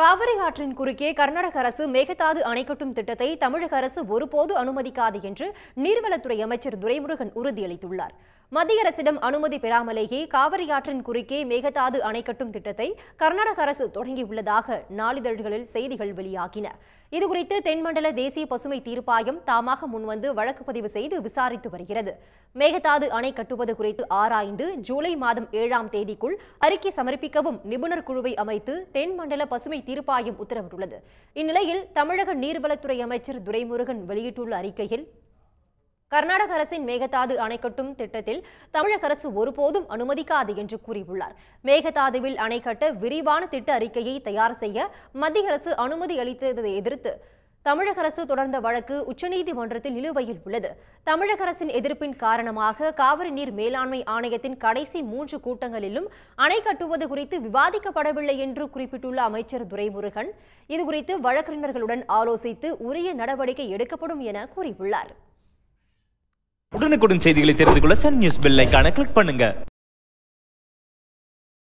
காவிரி ஆற்றின் குறுக்கே கர்நாடக அரசு மேகதாது அணைக்கட்டும் திட்டத்தை தமிழக அரசு ஒருபோது அனுமதிக்காது என்று நீர்வளத்துறை அமைச்சர் துரைமுருகன் உறுதியளித்துள்ளார் மத்திய அரசிடம் அனுமதி பெறாமலேயே காவிரி ஆற்றின் குறுக்கே மேகதாது அணைக்கட்டும் திட்டத்தை கர்நாடக அரசு தொடங்கியுள்ளதாக நாளிதழ்களில் செய்திகள் வெளியாகின இதுகுறித்து தென்மண்டல தேசிய பசுமை தீர்ப்பாயம் தாமாக முன்வந்து வழக்கு பதிவு செய்து விசாரித்து வருகிறது மேகதாது அணை கட்டுவது குறித்து ஆராய்ந்து ஜூலை மாதம் ஏழாம் தேதிக்குள் அறிக்கை சமர்ப்பிக்கவும் நிபுணர் குழுவை அமைத்து தென்மண்டல பசுமை தீர்ப்பாயம் உத்தரவிட்டுள்ளது இந்நிலையில் தமிழக நீர்வளத்துறை அமைச்சர் துரைமுருகன் வெளியிட்டுள்ள அறிக்கையில் கர்நாடக அரசின் மேகதாது அணைக்கட்டும் திட்டத்தில் தமிழக அரசு ஒருபோதும் அனுமதிக்காது என்று கூறியுள்ளார் மேகதாதுவில் அணை கட்ட விரிவான திட்ட அறிக்கையை தயார் செய்ய மத்திய அரசு அனுமதி அளித்ததை எதிர்த்து தமிழக அரசு தொடர்ந்த வழக்கு உச்சநீதிமன்றத்தில் நிலுவையில் உள்ளது தமிழக அரசின் எதிர்ப்பின் காரணமாக காவிரி நீர் மேலாண்மை ஆணையத்தின் கடைசி மூன்று கூட்டங்களிலும் அணை கட்டுவது குறித்து விவாதிக்கப்படவில்லை என்று குறிப்பிட்டுள்ள அமைச்சர் துரைமுருகன் இதுகுறித்து வழக்கறிஞர்களுடன் ஆலோசித்து உரிய நடவடிக்கை எடுக்கப்படும் என கூறியுள்ளார் உடனுக்குடன் செய்திகளை தெரிந்து கொள்ள சன் நியூஸ் பெல் கிளிக் பண்ணுங்க